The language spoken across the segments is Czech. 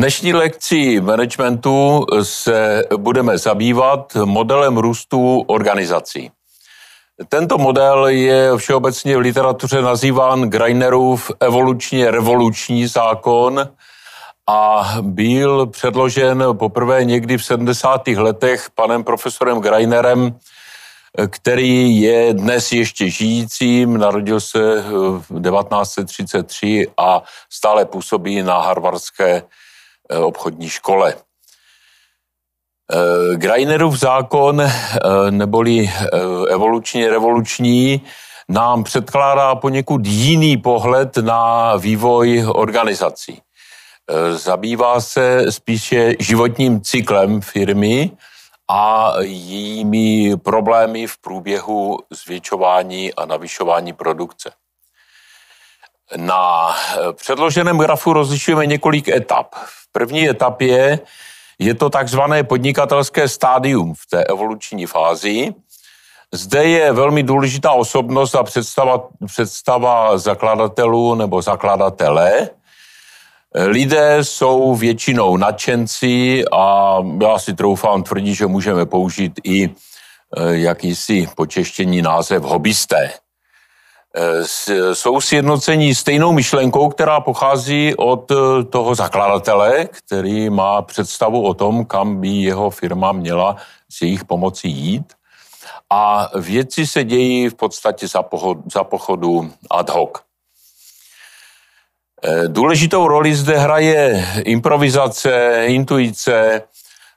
Dnešní lekci managementu se budeme zabývat modelem růstu organizací. Tento model je všeobecně v literatuře nazýván Greinerův evolučně revoluční zákon a byl předložen poprvé někdy v 70. letech panem profesorem Greinerem, který je dnes ještě žijícím, narodil se v 1933 a stále působí na Harvardské Eh, obchodní škole. Eh, Greinerův zákon, eh, neboli evolučně revoluční, nám předkládá poněkud jiný pohled na vývoj organizací. Zabývá se spíše životním cyklem firmy a jejími problémy v průběhu zvětšování a navyšování produkce. Na eh, předloženém grafu rozlišujeme několik etap. V první etapě je to takzvané podnikatelské stádium v té evoluční fázi. Zde je velmi důležitá osobnost a představa, představa zakladatelů nebo zakladatele. Lidé jsou většinou nadšenci a já si troufám tvrdit, že můžeme použít i eh, jakýsi počeštění název hobbysté jsou sjednocení stejnou myšlenkou, která pochází od eh, toho zakladatele, který má představu o tom, kam by jeho firma měla s jejich pomocí jít. A věci se dějí v podstatě za, poho- za pochodu ad hoc. Eh, důležitou roli zde hraje improvizace, intuice,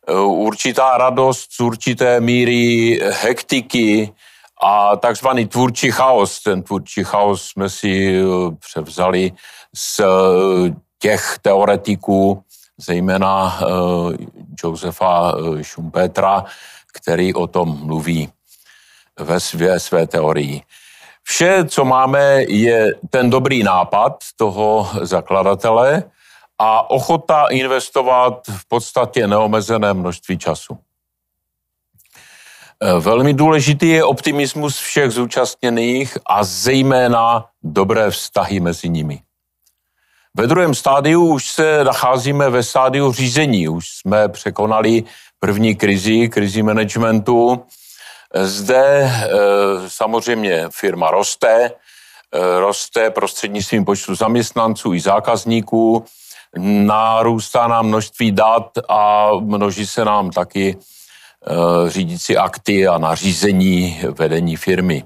eh, určitá radost z určité míry hektiky, a takzvaný tvůrčí chaos, ten tvůrčí chaos jsme si eh, převzali z eh, těch teoretiků, zejména eh, Josefa Schumpetra, který o tom mluví ve své, své teorii. Vše, co máme, je ten dobrý nápad toho zakladatele a ochota investovat v podstatě neomezené množství času. Eh, velmi důležitý je optimismus všech zúčastněných a zejména dobré vztahy mezi nimi. Ve druhém stádiu už se nacházíme ve stádiu řízení. Už jsme překonali první krizi, krizi managementu. Zde eh, samozřejmě firma roste, eh, roste prostřednictvím počtu zaměstnanců i zákazníků, narůstá nám množství dat a množí se nám taky Eh, řídící akty a nařízení vedení firmy.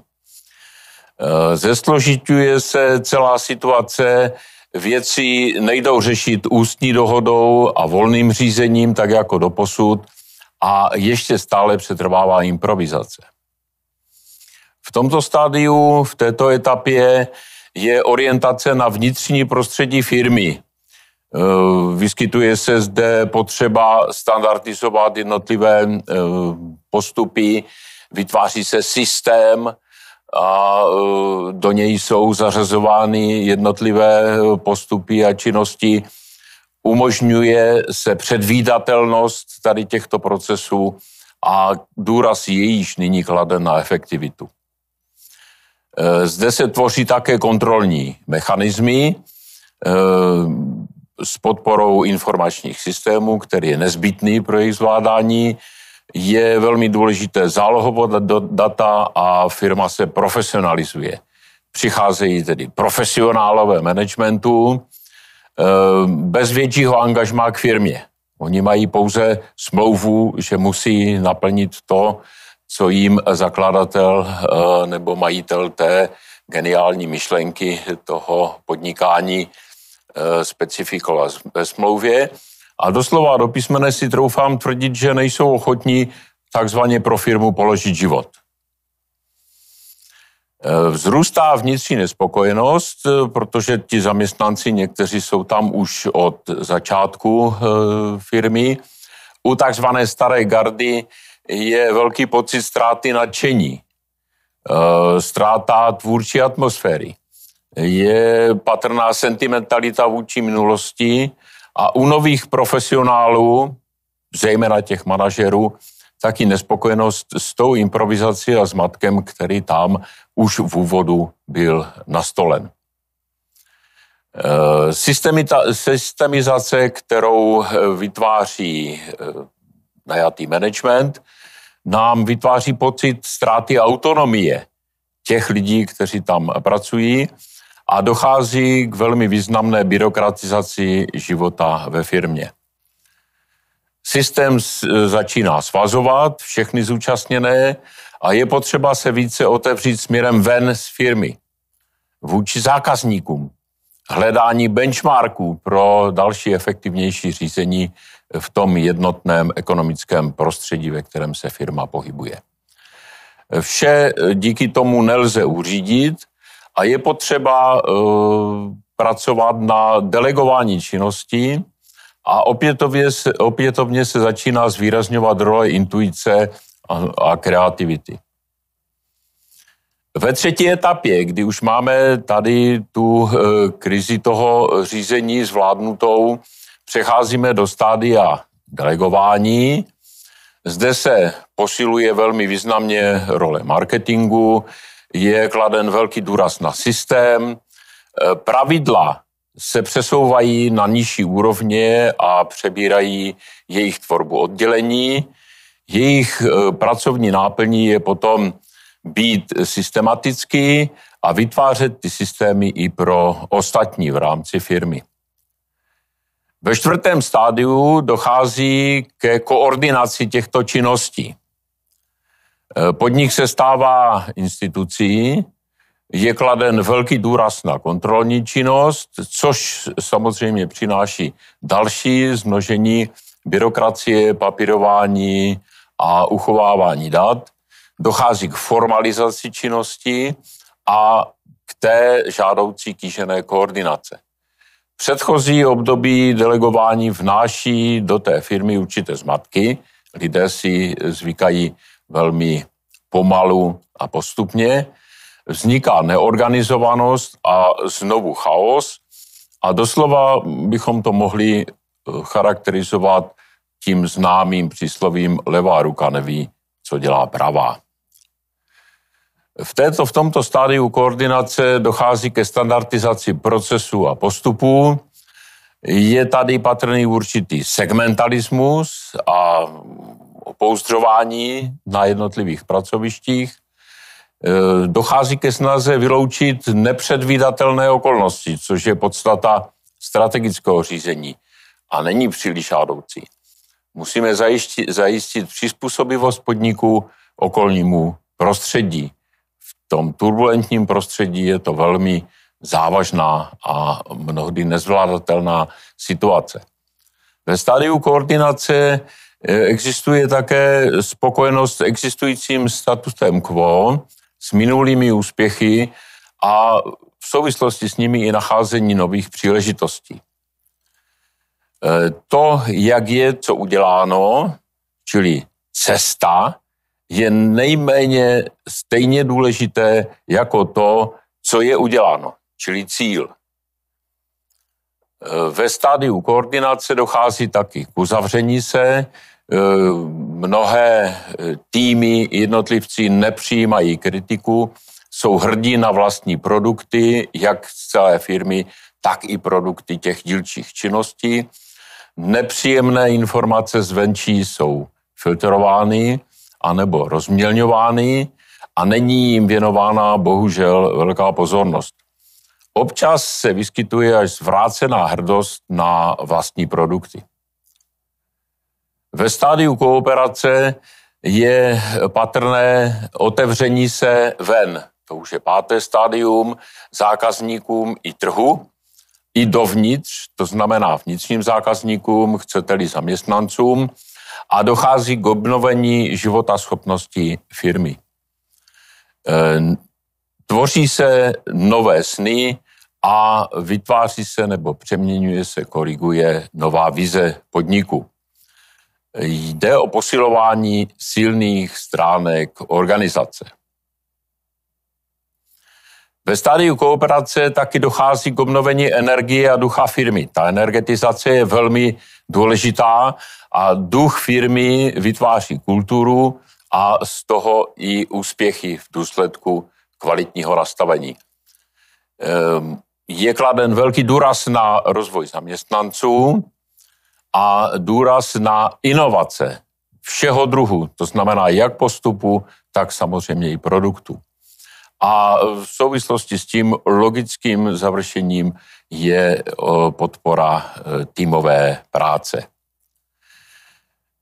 Eh, Zesložituje se celá situace, věci nejdou řešit ústní dohodou a volným řízením, tak jako doposud, a ještě stále přetrvává improvizace. V tomto stádiu, v této etapě je orientace na vnitřní prostředí firmy, Eh, vyskytuje se zde potřeba standardizovat jednotlivé eh, postupy, vytváří se systém a eh, do něj jsou zařazovány jednotlivé postupy a činnosti. Umožňuje se předvídatelnost tady těchto procesů a důraz je již nyní kladen na efektivitu. Zde se tvoří také kontrolní mechanismy, s podporou informačních systémů, který je nezbytný pro jejich zvládání. Je velmi důležité zálohovat data a firma se profesionalizuje. Přicházejí tedy profesionálové managementu eh, bez většího angažmá k firmě. Oni mají pouze smlouvu, že musí naplnit to, co jim zakladatel eh, nebo majitel té geniální myšlenky toho podnikání Eh, specifikovala ve smlouvě. A doslova do písmene si troufám tvrdit, že nejsou ochotní takzvaně pro firmu položit život. Eh, vzrůstá vnitřní nespokojenost, eh, protože ti zaměstnanci, někteří jsou tam už od začátku firmy. U takzvané staré gardy je velký pocit ztráty nadšení, ztráta tvůrčí atmosféry je patrná sentimentalita vůči minulosti a u nových profesionálů, zejména těch manažerů, taky nespokojenost s tou improvizací a s matkem, který tam už v úvodu byl nastolen. E, systemizace, kterou e, vytváří e, najatý management, nám vytváří pocit ztráty autonomie těch lidí, kteří tam pracují a dochází k velmi významné byrokratizaci života ve firmě. Systém e, začíná svazovat všechny zúčastněné a je potřeba se více otevřít směrem ven z firmy, vůči zákazníkům, hledání benchmarků pro další efektivnější řízení v tom jednotném ekonomickém prostředí, ve kterém se firma pohybuje. Vše e, díky tomu nelze uřídit, a je potřeba eh, pracovat na delegování činností a opětovně se, opětovně se začíná zvýrazňovat role intuice a, a kreativity. Ve třetí etapě, kdy už máme tady tu eh, krizi toho řízení zvládnutou, přecházíme do stádia delegování. Zde se posiluje velmi významně role marketingu, je kladen velký důraz na systém. E, pravidla se přesouvají na nižší úrovně a přebírají jejich tvorbu oddělení. Jejich e, pracovní náplní je potom být systematický a vytvářet ty systémy i pro ostatní v rámci firmy. Ve čtvrtém stádiu dochází ke koordinaci těchto činností. Eh, Podnik se stává institucí, je kladen velký důraz na kontrolní činnost, což samozřejmě přináší další zmnožení byrokracie, papírování a uchovávání dat. Dochází k formalizaci činnosti a k té žádoucí kýžené koordinace. Předchozí období delegování vnáší do té firmy určité zmatky. Lidé si zvykají velmi pomalu a postupně. Vzniká neorganizovanost a znovu chaos. A doslova bychom to mohli eh, charakterizovat tím známým příslovím levá ruka neví, co dělá pravá. V, této, v tomto stádiu koordinace dochází ke standardizaci procesů a postupů. Je tady patrný určitý segmentalismus a opouzdřování na jednotlivých pracovištích, e, dochází ke snaze vyloučit nepředvídatelné okolnosti, což je podstata strategického řízení a není příliš žádoucí. Musíme zajistit, zajistit přizpůsobivost podniku okolnímu prostředí. V tom turbulentním prostředí je to velmi závažná a mnohdy nezvládatelná situace. Ve stádiu koordinace E, existuje také spokojenost s existujícím statusem quo, s minulými úspěchy a v souvislosti s nimi i nacházení nových příležitostí. E, to, jak je co uděláno, čili cesta, je nejméně stejně důležité jako to, co je uděláno, čili cíl. E, ve stádiu koordinace dochází taky k uzavření se, Eh, mnohé eh, týmy, jednotlivci nepřijímají kritiku, jsou hrdí na vlastní produkty, jak z celé firmy, tak i produkty těch dílčích činností. Nepříjemné informace zvenčí jsou filtrovány anebo rozmělňovány a není jim věnována bohužel velká pozornost. Občas se vyskytuje až zvrácená hrdost na vlastní produkty. Ve stádiu kooperace je patrné otevření se ven. To už je páté stádium zákazníkům i trhu, i dovnitř, to znamená vnitřním zákazníkům, chcete-li zaměstnancům, a dochází k obnovení života schopnosti firmy. E, tvoří se nové sny a vytváří se nebo přeměňuje se, koriguje nová vize podniku. Jde o posilování silných stránek organizace. Ve stádiu kooperace taky dochází k obnovení energie a ducha firmy. Ta energetizace je velmi důležitá a duch firmy vytváří kulturu a z toho i úspěchy v důsledku kvalitního nastavení. Ehm, je kladen velký důraz na rozvoj zaměstnanců, a důraz na inovace všeho druhu, to znamená jak postupu, tak samozřejmě i produktu. A v souvislosti s tím logickým završením je podpora e, týmové práce.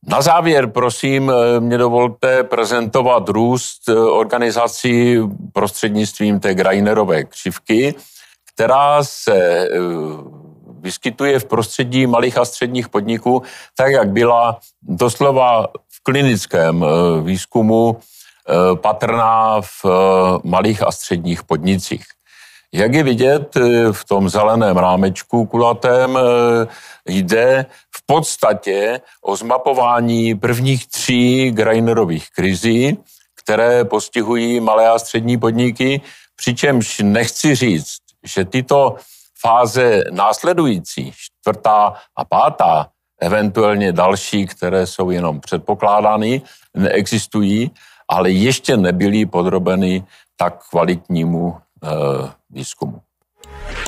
Na závěr, prosím, e, mě dovolte prezentovat růst e, organizací prostřednictvím té Grainerové křivky, která se vyskytuje v prostředí malých a středních podniků, tak jak byla doslova v klinickém eh, výzkumu eh, patrná v eh, malých a středních podnicích. Jak je vidět v tom zeleném rámečku kulatém, jde v podstatě o zmapování prvních tří Greinerových krizí, které postihují malé a střední podniky, přičemž nechci říct, že tyto fáze následující, čtvrtá a pátá, eventuálně další, které jsou jenom předpokládány, neexistují, ale ještě nebyly podrobeny tak kvalitnímu e, výzkumu.